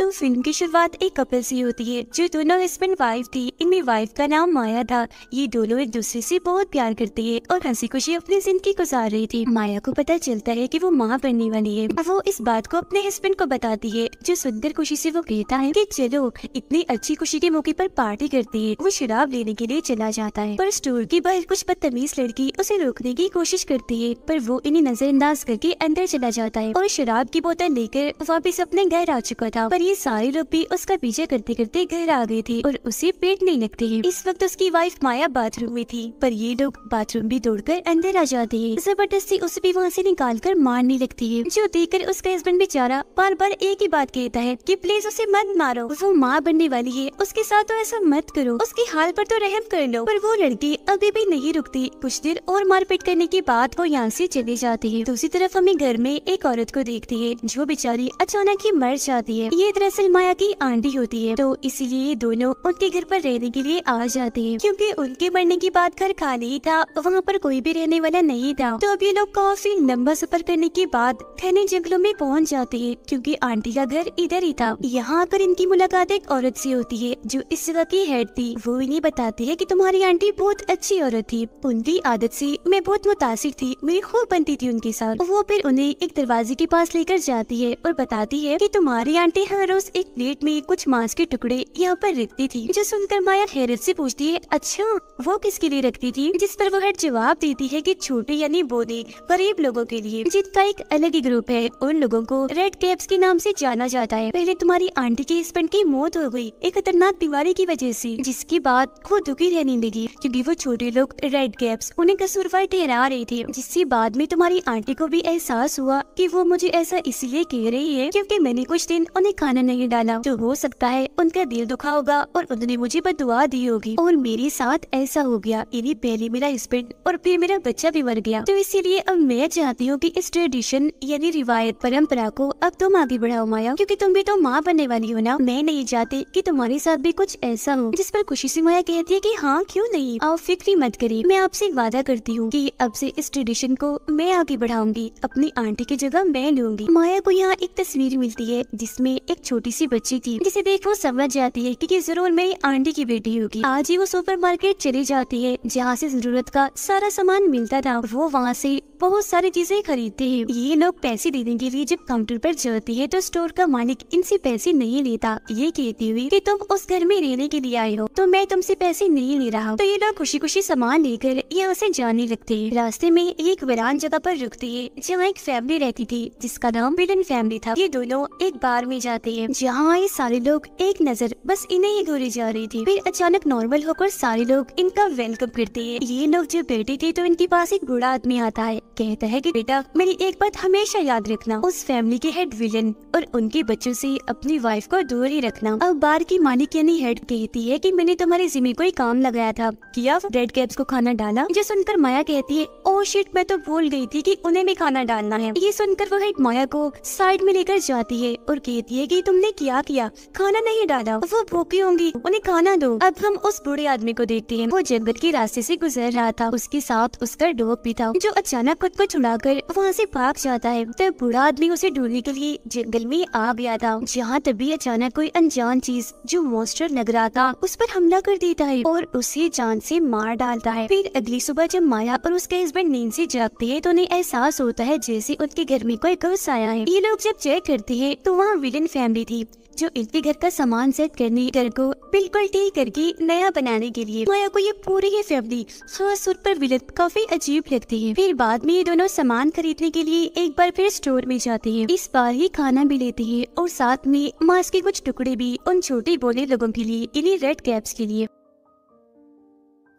तो फिल्म की शुरुआत एक कपल से होती है जो दोनों हस्बैंड वाइफ थी इनमें वाइफ का नाम माया था ये दोनों एक दूसरे से बहुत प्यार करती है और हंसी खुशी अपनी जिंदगी गुजार रही थी माया को पता चलता है कि वो माँ बनने वाली है वो इस बात को अपने हस्बैंड को बताती है जो सुंदर खुशी से वो कहता है कि चलो इतनी अच्छी खुशी के मौके पर पार्टी करती है वो शराब लेने के लिए चला जाता है पर स्टोर की बाहर कुछ बदतमीज लड़की उसे रोकने की कोशिश करती है पर वो इन्हें नजरअंदाज करके अंदर चला जाता है और शराब की बोतल लेकर वापिस अपने घर आ चुका था पर ये सारी रुपी उसका पीछे करते करते घर आ गई थी और उसे पेट नहीं लगते है इस वक्त उसकी वाइफ माया बाथरूम में थी पर ये लोग बाथरूम भी कर अंदर आ जाते हैं जबरदस्ती उसे भी वहाँ से निकाल कर मारने लगती है जो देखकर उसका हस्बैंड बेचारा बार बार एक ही बात कहता है की प्लीज उसे मत मारो वो माँ बनने वाली है उसके साथ तो ऐसा मत करो उसकी हाल पर तो रहम कर लो पर वो लड़की अभी भी नहीं रुकती कुछ देर और मारपीट करने के बाद वो यहाँ से चले जाते हैं दूसरी तरफ हमें घर में एक औरत को देखती है जो बेचारी अचानक ही मर जाती है ये दरअसल माया की आंटी होती है तो इसीलिए दोनों उनके घर पर रहने के लिए आ जाते हैं क्योंकि उनके मरने के बाद घर खाली ही था वहाँ पर कोई भी रहने वाला नहीं था तो अब ये लोग काफी लंबा सफर करने के बाद घने जंगलों में पहुँच जाते हैं क्योंकि आंटी का घर इधर ही था यहाँ आकर इनकी मुलाकात एक औरत से होती है जो इस जगह की हेड थी वो इन्हें बताती है की तुम्हारी आंटी बहुत अच्छी औरत थी उनकी आदत से मैं बहुत मुतासर थी मेरी खूब बनती थी उनके साथ वो फिर उन्हें एक दरवाजे के पास लेकर जाती है और बताती है की तुम्हारी आंटी हाँ रोज एक प्लेट में कुछ मांस के टुकड़े यहाँ पर रखती थी जो सुनकर माया हैरत से पूछती है अच्छा वो किसके लिए रखती थी जिस पर वो हर जवाब देती है कि छोटे यानी बोले गरीब लोगों के लिए जिनका एक अलग ही ग्रुप है उन लोगों को रेड कैप्स के नाम से जाना जाता है पहले तुम्हारी आंटी के हस्बैंड की मौत हो गयी एक खतरनाक बीमारी की वजह से जिसके बाद वो दुखी रहने लगी क्यूँकी वो छोटे लोग रेड कैप्स उन्हें कसूरवार ठहरा रहे थे जिससे बाद में तुम्हारी आंटी को भी एहसास हुआ की वो मुझे ऐसा इसलिए कह रही है क्यूँकी मैंने कुछ दिन उन्हें खाना नहीं डाला तो हो सकता है उनका दिल दुखा होगा और उन्होंने मुझे बदुआ दी होगी और मेरे साथ ऐसा हो गया इन्हें पहले मेरा हस्बैंड और फिर मेरा बच्चा भी मर गया तो इसीलिए अब मैं चाहती हूँ की इस ट्रेडिशन यानी रिवायत परम्परा को अब तुम आगे बढ़ाओ माया क्यूँकी तुम भी तो माँ बनने वाली हो ना मैं नहीं चाहती की तुम्हारे साथ भी कुछ ऐसा हो जिस पर खुशी ऐसी माया कहती है की हाँ क्यूँ नहीं आप फिक्री मत करी मैं आपसे वादा करती हूँ की अब ऐसी इस ट्रेडिशन को मैं आगे बढ़ाऊंगी अपनी आंटी की जगह मैं लूंगी माया को यहाँ एक तस्वीर मिलती है जिसमें एक एक छोटी सी बच्ची थी जिसे देख वो समझ जाती है की जरूर मेरी आंटी की बेटी होगी आज ही वो मार्केट चली जाती है जहाँ से जरूरत का सारा सामान मिलता था वो वहाँ से बहुत सारी चीजें खरीदते हैं ये लोग पैसे देने के लिए जब काउंटर पर जाती है तो स्टोर का मालिक इनसे पैसे नहीं लेता ये कहती हुई कि तुम उस घर में रहने के लिए आए हो तो मैं तुमसे पैसे नहीं ले रहा हूँ तो ये लोग खुशी खुशी सामान लेकर यहाँ से जाने लगते हैं रास्ते में एक वीरान जगह पर रुकती है जहाँ एक फैमिली रहती थी जिसका नाम बिलन फैमिली था ये दोनों एक बार में जाते जाते हैं जहाँ आए सारे लोग एक नजर बस इन्हें ही घोरी जा रही थी फिर अचानक नॉर्मल होकर सारे लोग इनका वेलकम करते हैं ये लोग जब बैठे थे तो इनके पास एक बुरा आदमी आता है कहता है की बेटा मेरी एक बात हमेशा याद रखना उस फैमिली के हेड विलन और उनके बच्चों ऐसी अपनी वाइफ को दूर ही रखना अब बार की मालिक यानी हेड कहती है की मैंने तुम्हारे जिम्मे कोई काम लगाया था किया रेड कैप्स को खाना डाला जो सुनकर माया कहती है ओ शिट मैं तो भूल गई थी कि उन्हें भी खाना डालना है ये सुनकर वो हेड माया को साइड में लेकर जाती है और कहती है कि कि तुमने क्या किया खाना नहीं डाला वो भूखी होंगी उन्हें खाना दो अब हम उस बूढ़े आदमी को देखते हैं वो जंगल के रास्ते से गुजर रहा था उसके साथ उसका डॉग भी था जो अचानक खुद को कर वहाँ से भाग जाता है तब बूढ़ा आदमी उसे ढूंढने के लिए जंगल में आ गया था जहाँ तभी अचानक कोई अनजान चीज जो मॉन्स्टर लग रहा था उस पर हमला कर देता है और उसे जान से मार डालता है फिर अगली सुबह जब माया और उसके हस्बैंड नींद से जागते हैं तो उन्हें एहसास होता है जैसे उनके घर में कोई गौस आया है ये लोग जब चेक करते हैं तो वहाँ विलन फैमिली रही थी जो इनके घर का सामान सेट करने घर को बिल्कुल ठीक करके नया बनाने के लिए माया को ये पूरी ही फैमिली सुर सुर पर विलत काफी अजीब लगती है फिर बाद में ये दोनों सामान खरीदने के लिए एक बार फिर स्टोर में जाते हैं इस बार ही खाना भी लेते हैं और साथ में मास्क के कुछ टुकड़े भी उन छोटे बोले लोगों के लिए इन्हीं रेड कैप्स के लिए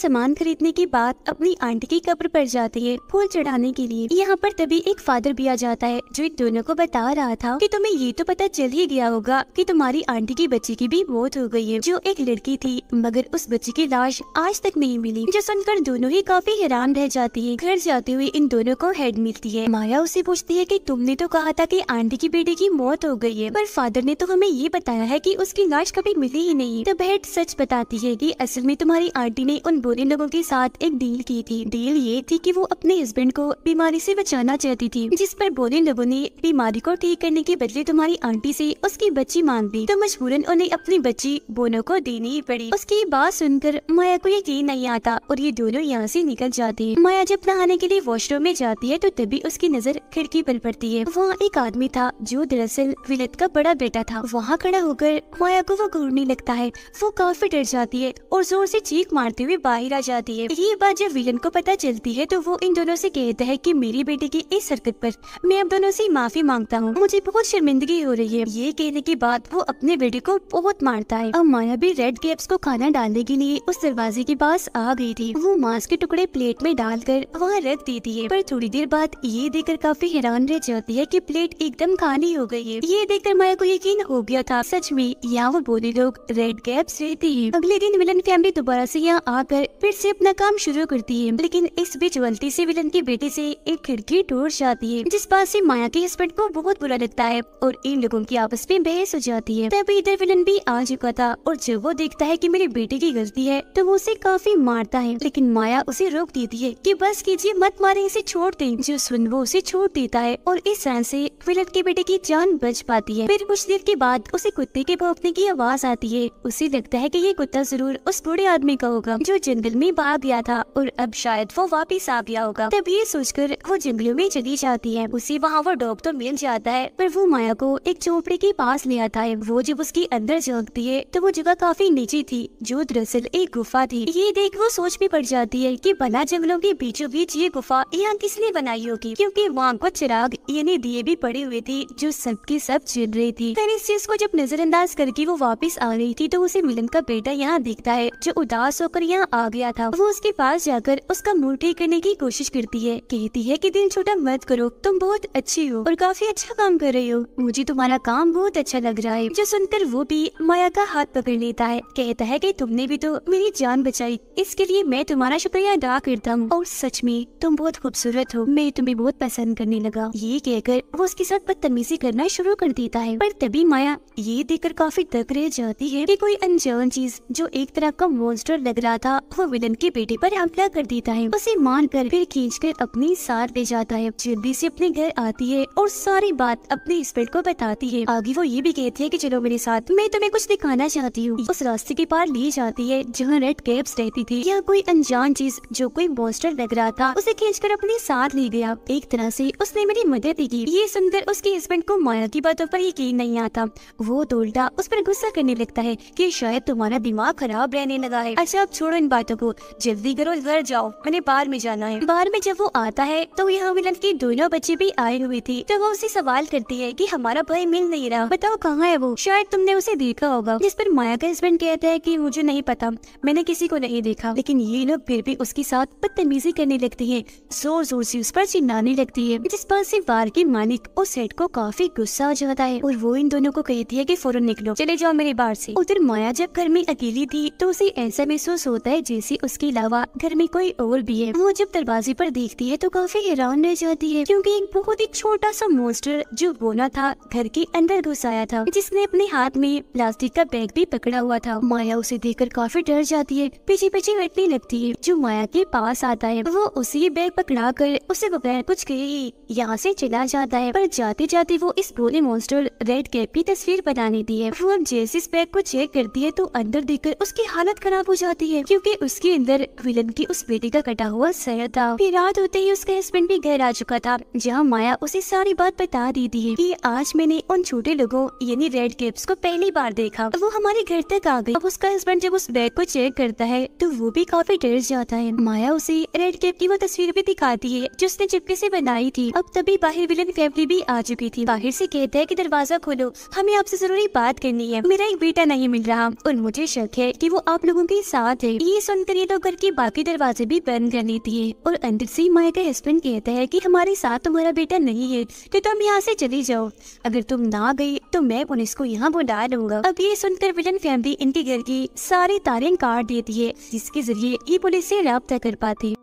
सामान खरीदने के बाद अपनी आंटी की कब्र पर जाती है फूल चढ़ाने के लिए यहाँ पर तभी एक फादर भी आ जाता है जो इन दोनों को बता रहा था कि तुम्हें ये तो पता चल ही गया होगा कि तुम्हारी आंटी की बच्ची की भी मौत हो गई है जो एक लड़की थी मगर उस बच्ची की लाश आज तक नहीं मिली जो सुनकर दोनों ही काफी हैरान रह जाती है घर जाते हुए इन दोनों को हेड मिलती है माया उसे पूछती है की तुमने तो कहा था की आंटी की बेटी की मौत हो गयी है पर फादर ने तो हमें ये बताया है की उसकी लाश कभी मिली ही नहीं तब तो हेड सच बताती है की असल में तुम्हारी आंटी ने उन मशहूर इन लोगों के साथ एक डील की थी डील ये थी कि वो अपने हस्बैंड को बीमारी से बचाना चाहती थी जिस पर बोरिन लोगों ने बीमारी को ठीक करने के बदले तुम्हारी आंटी से उसकी बच्ची मांग दी तो मजबूरन उन्हें अपनी बच्ची बोनो को देनी पड़ी उसकी बात सुनकर माया को यकीन नहीं आता और ये दोनों यहाँ से निकल जाते हैं माया जब नहाने के लिए वॉशरूम में जाती है तो तभी उसकी नजर खिड़की पर पड़ती है वहाँ एक आदमी था जो दरअसल विलत का बड़ा बेटा था वहाँ खड़ा होकर माया को वो घूरने लगता है वो काफी डर जाती है और जोर से चीख मारते हुए बाहर बाहर आ जाती है ये बात जब विलन को पता चलती है तो वो इन दोनों से कहता है कि मेरी बेटी की इस हरकत पर मैं अब दोनों से माफी मांगता हूँ मुझे बहुत शर्मिंदगी हो रही है ये कहने के बाद वो अपने बेटे को बहुत मारता है अब माया भी रेड कैप्स को खाना डालने के लिए उस दरवाजे के पास आ गई थी वो मांस के टुकड़े प्लेट में डालकर वहाँ रख देती है पर थोड़ी देर बाद ये देखकर काफी हैरान रह जाती है की प्लेट एकदम खाली हो गई है ये कर माया को यकीन हो गया था सच में यहाँ वो बोले लोग रेड कैप्स रहती है अगले दिन विलन फैमिली दोबारा ऐसी यहाँ आकर कर फिर से अपना काम शुरू करती है लेकिन इस बीच गलती से विलन के बेटे से एक खिड़की टूट जाती है जिस बात से माया के हस्बैंड को बहुत बुरा लगता है और इन लोगों की आपस में बहस हो जाती है तभी इधर विलन भी आ चुका था और जब वो देखता है की मेरे बेटे की गलती है तो वो उसे काफी मारता है लेकिन माया उसे रोक देती है की बस कीजिए मत मारे इसे छोड़ दे जो सुन वो उसे छोड़ देता है और इस तरह से विलन के बेटे की जान बच पाती है फिर कुछ देर के बाद उसे कुत्ते के भौंकने की आवाज आती है उसे लगता है कि ये कुत्ता जरूर उस बूढ़े आदमी का होगा जो जंगल में बहा गया था और अब शायद वो वापिस आ गया होगा तब ये सोचकर वो जंगलों में चली जाती है उसे वहाँ वो डॉग तो मिल जाता है पर वो माया को एक झोपड़ी के पास ले आता है वो जब उसके अंदर झांकती है तो वो जगह काफी नीचे थी जो दरअसल एक गुफा थी ये देख वो सोच भी पड़ जाती है की बना जंगलों के बीचों बीच ये गुफा यहाँ किसने बनाई होगी क्यूँकी वहाँ को चिराग यानी दिए भी पड़े हुए थे जो सबके सब चिल रही थी फिर इस चीज को जब नजरअंदाज करके वो वापिस आ रही थी तो उसे मिलन का बेटा यहाँ दिखता है जो उदास होकर यहाँ आ गया था वो उसके पास जाकर उसका मुंह ठीक करने की कोशिश करती है कहती है की दिल छोटा मत करो तुम बहुत अच्छी हो और काफी अच्छा काम कर रही हो मुझे तुम्हारा काम बहुत अच्छा लग रहा है जो सुनकर वो भी माया का हाथ पकड़ लेता है कहता है की तुमने भी तो मेरी जान बचाई इसके लिए मैं तुम्हारा शुक्रिया अदा करता हूँ और सच में तुम बहुत खूबसूरत हो मैं तुम्हें बहुत पसंद करने लगा ये कहकर वो उसके साथ बदतमीजी करना शुरू कर देता है पर तभी माया ये देखकर काफी तक रह जाती है कि कोई अनजान चीज जो एक तरह का मॉन्स्टर लग रहा था वो विलन के बेटे पर हमला कर देता है उसे मान कर फिर खींच कर अपनी सार ले जाता है जल्दी से अपने घर आती है और सारी बात अपने हस्बैंड को बताती है आगे वो ये भी कहती है की चलो मेरे साथ मैं तुम्हें कुछ दिखाना चाहती हूँ उस रास्ते के पार ली जाती है जहाँ रेड कैब्स रहती थी या कोई अनजान चीज जो कोई मॉन्स्टर लग रहा था उसे कर अपने साथ ले गया एक तरह से उसने मेरी मदद की ये सुनकर उसके हस्बैंड को माया की बातों पर यकीन नहीं आता वो तो उस पर गुस्सा करने लगता है की शायद तुम्हारा दिमाग खराब रहने लगा है अच्छा अब छोड़ो इन बात बातों को जल्दी करो घर जाओ मैंने बार में जाना है बार में जब वो आता है तो यहाँ विलन की दोनों बच्चे भी आए हुए थे तो वो उसे सवाल करती है की हमारा भाई मिल नहीं रहा बताओ कहाँ है वो शायद तुमने उसे देखा होगा जिस पर माया का हस्बैंड कहता है की मुझे नहीं पता मैंने किसी को नहीं देखा लेकिन ये लोग फिर भी उसके साथ बदतमीजी करने लगती है जोर जोर से उस पर चिल्लाने लगती है जिस पर से बार के मालिक और सेट को काफी गुस्सा आ जाता है और वो इन दोनों को कहती है की फौरन निकलो चले जाओ मेरे बार से उधर माया जब घर में अकेली थी तो उसे ऐसा महसूस होता है जैसी उसके अलावा घर में कोई और भी है वो जब दरवाजे पर देखती है तो काफी हैरान रह जाती है क्योंकि एक बहुत ही छोटा सा मोस्टर जो बोना था घर के अंदर घुस आया था जिसने अपने हाथ में प्लास्टिक का बैग भी पकड़ा हुआ था माया उसे देखकर काफी डर जाती है पीछे पीछे बैठने लगती है जो माया के पास आता है वो उसी बैग पकड़ा कर उसे बगैर कुछ कहे ही यहाँ से चला जाता है पर जाते जाते वो इस बोले मोस्टर रेड कैप की तस्वीर बना लेती है वो जैसे इस बैग को चेक करती है तो अंदर देखकर उसकी हालत खराब हो जाती है क्योंकि उसके अंदर विलन की उस बेटी का कटा हुआ सर था फिर रात होते ही उसका हस्बैंड भी घर आ चुका था जहाँ माया उसे सारी बात बता दी थी कि आज मैंने उन छोटे लोगों यानी रेड केप्स को पहली बार देखा वो हमारे घर तक आ गई अब उसका हस्बैंड जब उस बैग को चेक करता है तो वो भी काफी डर जाता है माया उसे रेड केप की वो तस्वीर भी दिखाती है जो उसने चिपके से बनाई थी अब तभी बाहर विलन फैमिली भी आ चुकी थी बाहर से कहता है कि दरवाजा खोलो हमें आपसे जरूरी बात करनी है मेरा एक बेटा नहीं मिल रहा और मुझे शक है कि वो आप लोगों के साथ है ये सुनकर ये लोग घर के बाकी दरवाजे भी बंद कर लेती है और अंदर से माया का हस्बैंड कहता है कि हमारे साथ तुम्हारा बेटा नहीं है तो तुम यहाँ से चली जाओ अगर तुम ना गई तो मैं पुलिस को यहाँ बुला लूंगा अब ये सुनकर विलन फैमिली इनके घर की सारी तारें काट देती है जिसके जरिए ये पुलिस से रबता कर पाती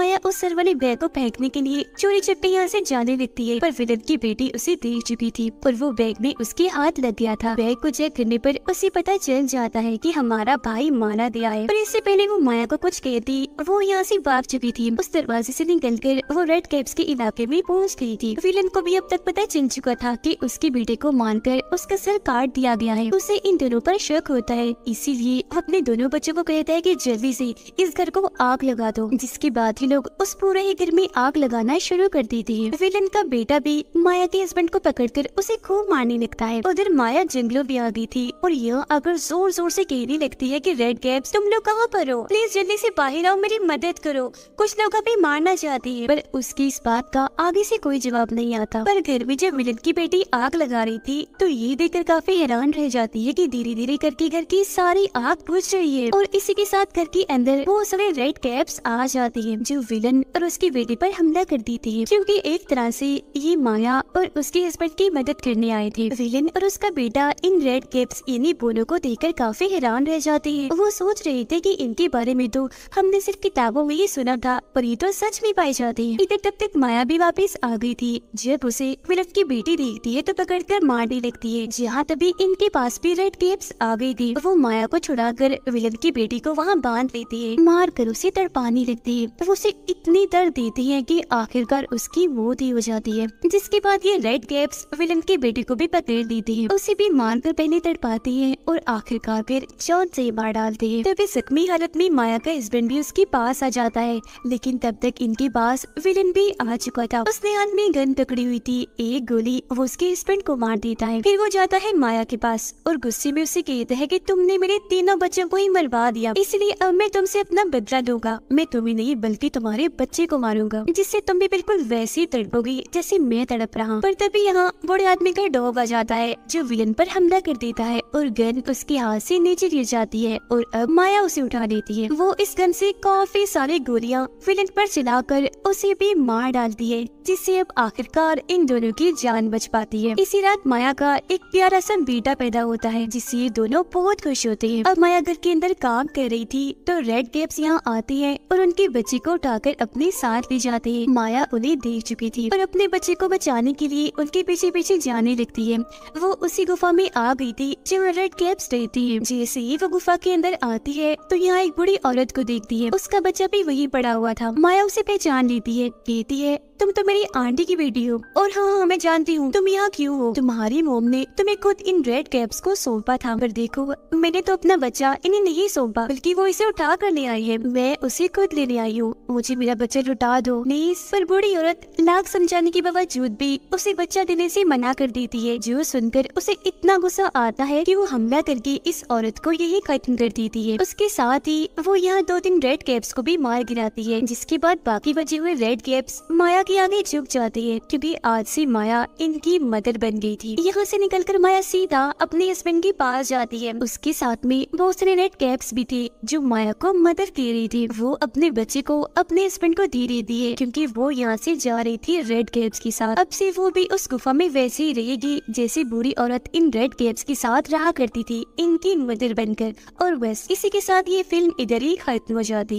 माया उस सर वाले बैग को फेंकने के लिए चोरी चपटे यहाँ से जाने लगती है पर विलन की बेटी उसे देख चुकी थी और वो बैग में उसके हाथ लग गया था बैग को चेक करने पर उसे पता चल जाता है कि हमारा भाई मारा गया है पर इससे पहले वो माया को कुछ कहती और वो यहाँ से भाग चुकी थी उस दरवाजे से कर वो रेड कैप्स के इलाके में पहुँच गई थी विलन को भी अब तक पता चल चुका था कि उसके बेटे को कर उसका सर काट दिया गया है उसे इन दोनों पर शक होता है इसीलिए अपने दोनों बच्चों को कहता है कि जल्दी से इस घर को आग लगा दो जिसके बाद ही लोग उस पूरे ही घर में आग लगाना शुरू कर देते हैं विलन का बेटा भी माया के हस्बैंड को पकड़कर उसे खूब मारने लगता है उधर माया जंगलों में आ गई थी और यह अगर जोर जोर से कहने लगती है कि रेड कैप्स तुम लोग कहाँ पर हो प्लीज जल्दी से बाहर आओ मेरी मदद करो कुछ लोग अभी मारना चाहते है पर उसकी इस बात का आगे से कोई जवाब नहीं आता पर घर में जब विलन की बेटी आग लगा रही थी तो ये देखकर काफी हैरान रह जाती है की धीरे धीरे करके घर की सारी आग बुझ रही है और इसी के साथ घर के अंदर वो सारे रेड कैप्स आ जाती है जो विलन और उसकी बेटी पर हमला कर दी थी क्योंकि एक तरह से ये माया और उसके हस्बैंड की मदद करने आए थे विलन और उसका बेटा इन रेड कैप्स यानी बोनों को देखकर काफी हैरान रह जाते हैं वो सोच रहे थे कि इनके बारे में तो हमने सिर्फ किताबों में ही सुना था पर ये तो सच में पाए जाते हैं इधर तब तक माया भी वापस आ गई थी जब उसे विलन की बेटी देखती है तो पकड़ कर मारने लगती है जहाँ तभी इनके पास भी रेड कैप्स आ गई थी वो माया को छुड़ा कर विलन की बेटी को वहाँ बांध लेती है मार कर उसे तड़पाने लगती है वो उसे इतनी दर्द देती है कि आखिरकार उसकी मौत ही हो जाती है जिसके बाद ये रेड कैप्स विलन के बेटे को भी पकड़ देती है उसे भी मारकर पहले तड़पाती है और आखिरकार फिर जॉन से मार डालती है तभी जख्मी हालत में माया का हस्बैंड भी उसके पास आ जाता है लेकिन तब तक इनके पास विलन भी आ चुका था उसने हाथ में गन पकड़ी हुई थी एक गोली वो उसके हस्बैंड को मार देता है फिर वो जाता है माया के पास और गुस्से में उसे कहता है की तुमने मेरे तीनों बच्चों को ही मरवा दिया इसलिए अब मैं तुमसे अपना बदला दूंगा मैं तुम्हें नहीं बल्कि तुम्हारे बच्चे को मारूंगा जिससे तुम भी बिल्कुल वैसी तड़पोगी जैसे मैं तड़प रहा पर तभी यहाँ बड़े आदमी का डॉग आ जाता है जो विलन पर हमला कर देता है और गन उसके हाथ से नीचे गिर जाती है और अब माया उसे उठा देती है वो इस गन से काफी सारी गोलियाँ विलन पर चलाकर उसे भी मार डालती है जिससे अब आखिरकार इन दोनों की जान बच पाती है इसी रात माया का एक प्यारा सा बेटा पैदा होता है जिससे ये दोनों बहुत खुश होते हैं अब माया घर के अंदर काम कर रही थी तो रेड कैप्स यहाँ आती है और उनके बच्चे को उठाकर अपने साथ ले जाते हैं माया उन्हें देख चुकी थी और अपने बच्चे को बचाने के लिए उनके पीछे पीछे जाने लगती है वो उसी गुफा में आ गई थी जहाँ रेड कैप्स रहती है जैसे ही वो गुफा के अंदर आती है तो यहाँ एक बुरी औरत को देखती है उसका बच्चा भी वही पड़ा हुआ था माया उसे पहचान लेती है कहती है तुम तो मेरी आंटी की बेटी हो और हाँ हाँ मैं जानती हूँ तुम यहाँ क्यों हो तुम्हारी मोम ने तुम्हें खुद इन रेड कैप्स को सौंपा था पर देखो मैंने तो अपना बच्चा इन्हें नहीं सौंपा बल्कि वो इसे उठा कर ले आई है मैं उसे खुद लेने आई हूँ मुझे मेरा बच्चा लुटा दो प्लीज पर बूढ़ी औरत लाख समझाने के बावजूद भी उसे बच्चा देने से मना कर देती है जो सुनकर उसे इतना गुस्सा आता है कि वो हमला करके इस औरत को यही खत्म कर देती है उसके साथ ही वो यहाँ दो तीन रेड कैप्स को भी मार गिराती है जिसके बाद बाकी बचे हुए रेड कैप्स माया के आगे झुक जाते हैं क्यूँकी आज से माया इनकी मदर बन गई थी यहाँ से कर माया सीधा अपने हस्बैंड के पास जाती है उसके साथ में बहुत सारे रेड कैप्स भी थे जो माया को मदर दे रही थी वो अपने बच्चे को अपने हस्बैंड को धीरे दिए क्योंकि वो यहाँ से जा रही थी रेड केब्स के साथ अब से वो भी उस गुफा में वैसे ही रहेगी जैसे बुरी औरत इन रेड केब्स के साथ रहा करती थी इनकी मदर बनकर और बस इसी के साथ ये फिल्म इधर ही खत्म हो जाती